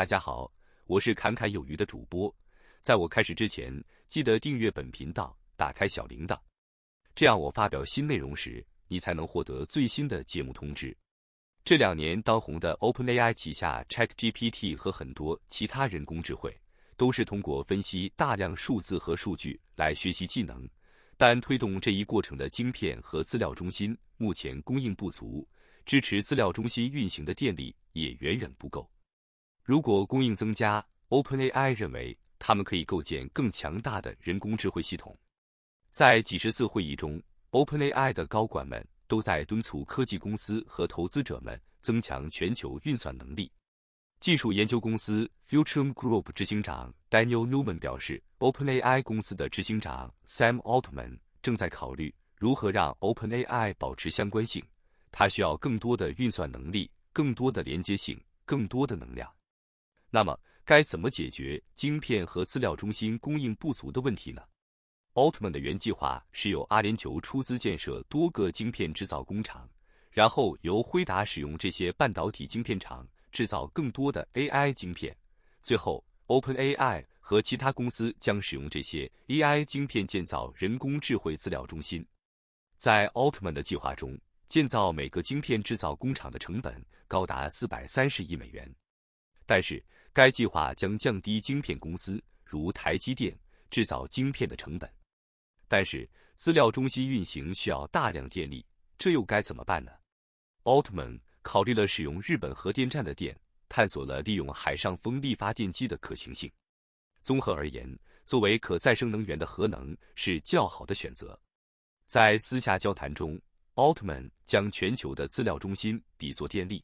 大家好，我是侃侃有余的主播。在我开始之前，记得订阅本频道，打开小铃铛，这样我发表新内容时，你才能获得最新的节目通知。这两年当红的 OpenAI 旗下 ChatGPT 和很多其他人工智能，都是通过分析大量数字和数据来学习技能。但推动这一过程的晶片和资料中心目前供应不足，支持资料中心运行的电力也远远不够。如果供应增加，OpenAI 认为他们可以构建更强大的人工智慧系统。在几十次会议中，OpenAI 的高管们都在敦促科技公司和投资者们增强全球运算能力。技术研究公司 Future Group 执行长 Daniel Newman 表示，OpenAI 公司的执行长 Sam Altman 正在考虑如何让 OpenAI 保持相关性。它需要更多的运算能力、更多的连接性、更多的能量。那么，该怎么解决晶片和资料中心供应不足的问题呢？奥特曼的原计划是由阿联酋出资建设多个晶片制造工厂，然后由辉达使用这些半导体晶片厂制造更多的 AI 晶片，最后 OpenAI 和其他公司将使用这些 AI 晶片建造人工智慧资料中心。在奥特曼的计划中，建造每个晶片制造工厂的成本高达四百三十亿美元。但是，该计划将降低晶片公司如台积电制造晶片的成本。但是，资料中心运行需要大量电力，这又该怎么办呢？奥特曼考虑了使用日本核电站的电，探索了利用海上风力发电机的可行性。综合而言，作为可再生能源的核能是较好的选择。在私下交谈中，奥特曼将全球的资料中心比作电力。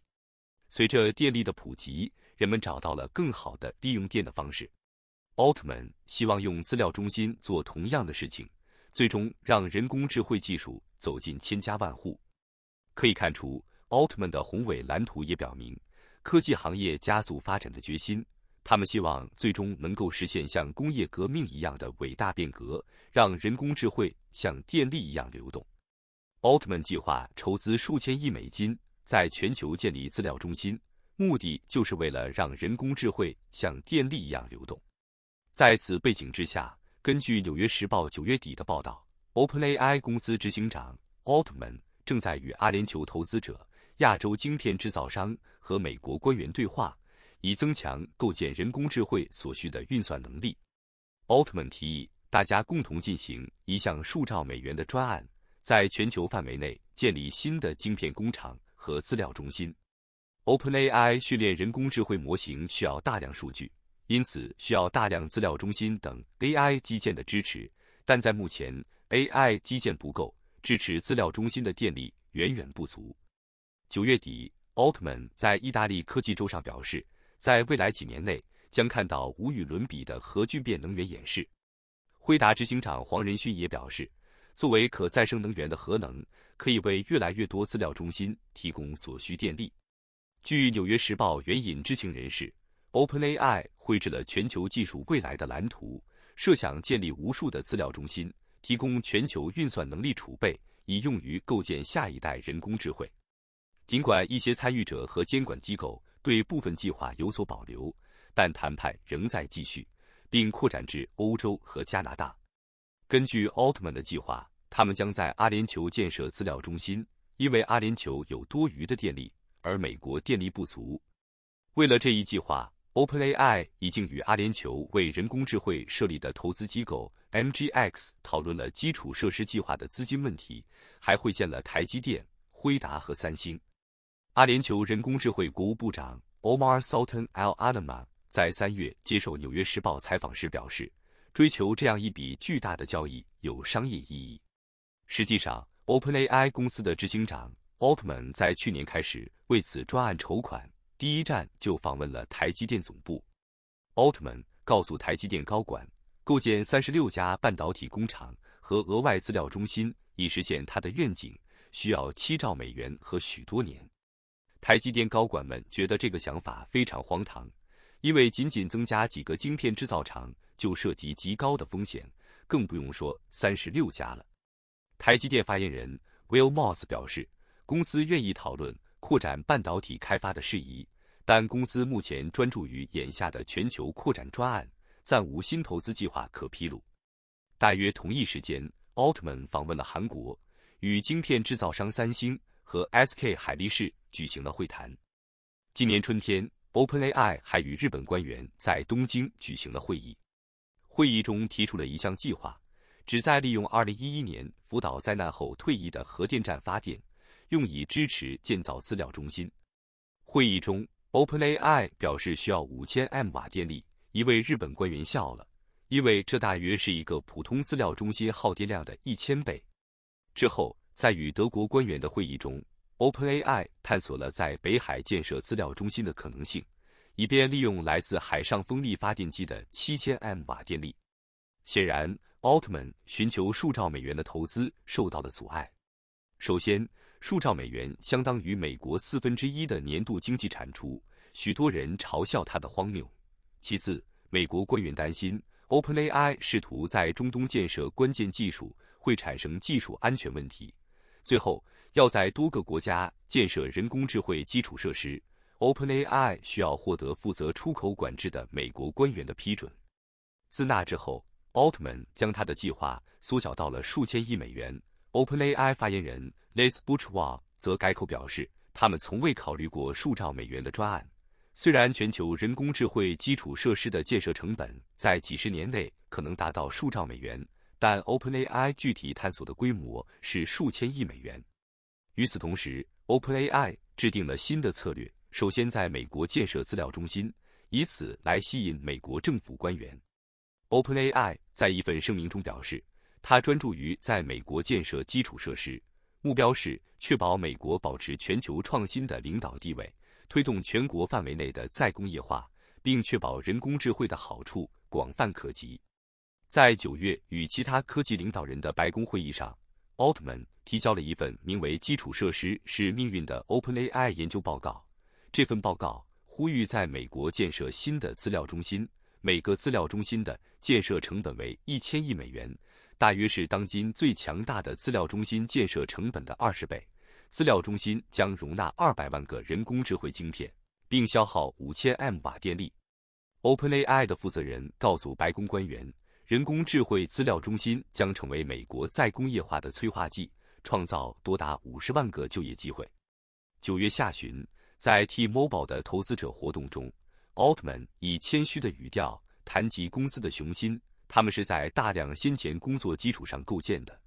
随着电力的普及。人们找到了更好的利用电的方式。奥特曼希望用资料中心做同样的事情，最终让人工智慧技术走进千家万户。可以看出，奥特曼的宏伟蓝图也表明科技行业加速发展的决心。他们希望最终能够实现像工业革命一样的伟大变革，让人工智慧像电力一样流动。奥特曼计划筹资数千亿美金，在全球建立资料中心。目的就是为了让人工智慧像电力一样流动。在此背景之下，根据《纽约时报》九月底的报道，OpenAI 公司执行长奥特曼正在与阿联酋投资者、亚洲晶片制造商和美国官员对话，以增强构建人工智慧所需的运算能力。奥特曼提议大家共同进行一项数兆美元的专案，在全球范围内建立新的晶片工厂和资料中心。OpenAI 训练人工智慧模型需要大量数据，因此需要大量资料中心等 AI 基建的支持。但在目前，AI 基建不够，支持资料中心的电力远远不足。九月底，Altman 在意大利科技周上表示，在未来几年内将看到无与伦比的核聚变能源演示。辉达执行长黄仁勋也表示，作为可再生能源的核能，可以为越来越多资料中心提供所需电力。据《纽约时报》援引知情人士，OpenAI 绘制了全球技术未来的蓝图，设想建立无数的资料中心，提供全球运算能力储备，以用于构建下一代人工智慧。尽管一些参与者和监管机构对部分计划有所保留，但谈判仍在继续，并扩展至欧洲和加拿大。根据奥特曼的计划，他们将在阿联酋建设资料中心，因为阿联酋有多余的电力。而美国电力不足，为了这一计划，OpenAI 已经与阿联酋为人工智慧设立的投资机构 M G X 讨论了基础设施计划的资金问题，还会见了台积电、辉达和三星。阿联酋人工智慧国务部长 Omar Sultan Al a l a m a 在三月接受《纽约时报》采访时表示，追求这样一笔巨大的交易有商业意义。实际上，OpenAI 公司的执行长。奥特曼在去年开始为此专案筹款，第一站就访问了台积电总部。奥特曼告诉台积电高管，构建三十六家半导体工厂和额外资料中心以实现他的愿景，需要七兆美元和许多年。台积电高管们觉得这个想法非常荒唐，因为仅仅增加几个晶片制造厂就涉及极高的风险，更不用说三十六家了。台积电发言人 Will Moss 表示。公司愿意讨论扩展半导体开发的事宜，但公司目前专注于眼下的全球扩展专案，暂无新投资计划可披露。大约同一时间，奥特曼访问了韩国，与晶片制造商三星和 SK 海力士举行了会谈。今年春天，OpenAI 还与日本官员在东京举行了会议，会议中提出了一项计划，旨在利用2011年福岛灾难后退役的核电站发电。用以支持建造资料中心。会议中，OpenAI 表示需要五千 M 瓦电力。一位日本官员笑了，因为这大约是一个普通资料中心耗电量的一千倍。之后，在与德国官员的会议中，OpenAI 探索了在北海建设资料中心的可能性，以便利用来自海上风力发电机的七千 M 瓦电力。显然，奥特曼寻求数兆美元的投资受到了阻碍。首先，数兆美元相当于美国四分之一的年度经济产出，许多人嘲笑他的荒谬。其次，美国官员担心 OpenAI 试图在中东建设关键技术会产生技术安全问题。最后，要在多个国家建设人工智慧基础设施，OpenAI 需要获得负责出口管制的美国官员的批准。自那之后，奥特曼将他的计划缩小到了数千亿美元。OpenAI 发言人 Les Buchwal 则改口表示，他们从未考虑过数兆美元的专案。虽然全球人工智慧基础设施的建设成本在几十年内可能达到数兆美元，但 OpenAI 具体探索的规模是数千亿美元。与此同时，OpenAI 制定了新的策略，首先在美国建设资料中心，以此来吸引美国政府官员。OpenAI 在一份声明中表示。他专注于在美国建设基础设施，目标是确保美国保持全球创新的领导地位，推动全国范围内的再工业化，并确保人工智慧的好处广泛可及。在九月与其他科技领导人的白宫会议上，奥特曼提交了一份名为《基础设施是命运的 OpenAI 研究报告》。这份报告呼吁在美国建设新的资料中心，每个资料中心的建设成本为一千亿美元。大约是当今最强大的资料中心建设成本的二十倍。资料中心将容纳二百万个人工智慧晶片，并消耗五千 M 瓦电力。OpenAI 的负责人告诉白宫官员，人工智慧资料中心将成为美国再工业化的催化剂，创造多达五十万个就业机会。九月下旬，在 T-Mobile 的投资者活动中，Altman 以谦虚的语调谈及公司的雄心。他们是在大量先前工作基础上构建的。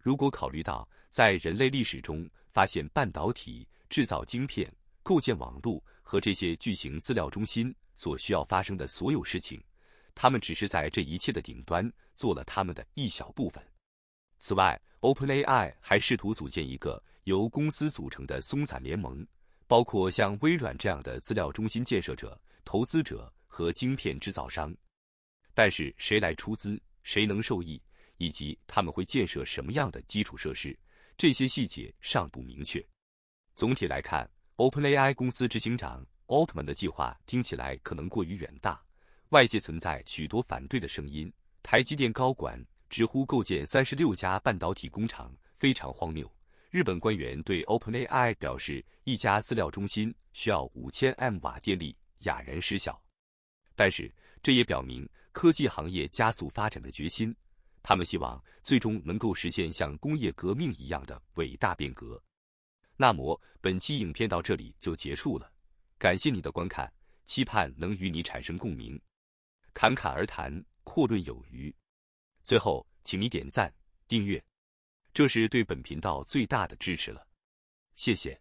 如果考虑到在人类历史中发现半导体、制造晶片、构建网络和这些巨型资料中心所需要发生的所有事情，他们只是在这一切的顶端做了他们的一小部分。此外，OpenAI 还试图组建一个由公司组成的松散联盟，包括像微软这样的资料中心建设者、投资者和晶片制造商。但是谁来出资，谁能受益，以及他们会建设什么样的基础设施，这些细节尚不明确。总体来看，OpenAI 公司执行长奥特曼的计划听起来可能过于远大，外界存在许多反对的声音。台积电高管直呼构建三十六家半导体工厂非常荒谬。日本官员对 OpenAI 表示，一家资料中心需要五千 M 瓦电力，哑然失笑。但是这也表明。科技行业加速发展的决心，他们希望最终能够实现像工业革命一样的伟大变革。那么，本期影片到这里就结束了，感谢你的观看，期盼能与你产生共鸣。侃侃而谈，阔论有余。最后，请你点赞、订阅，这是对本频道最大的支持了。谢谢。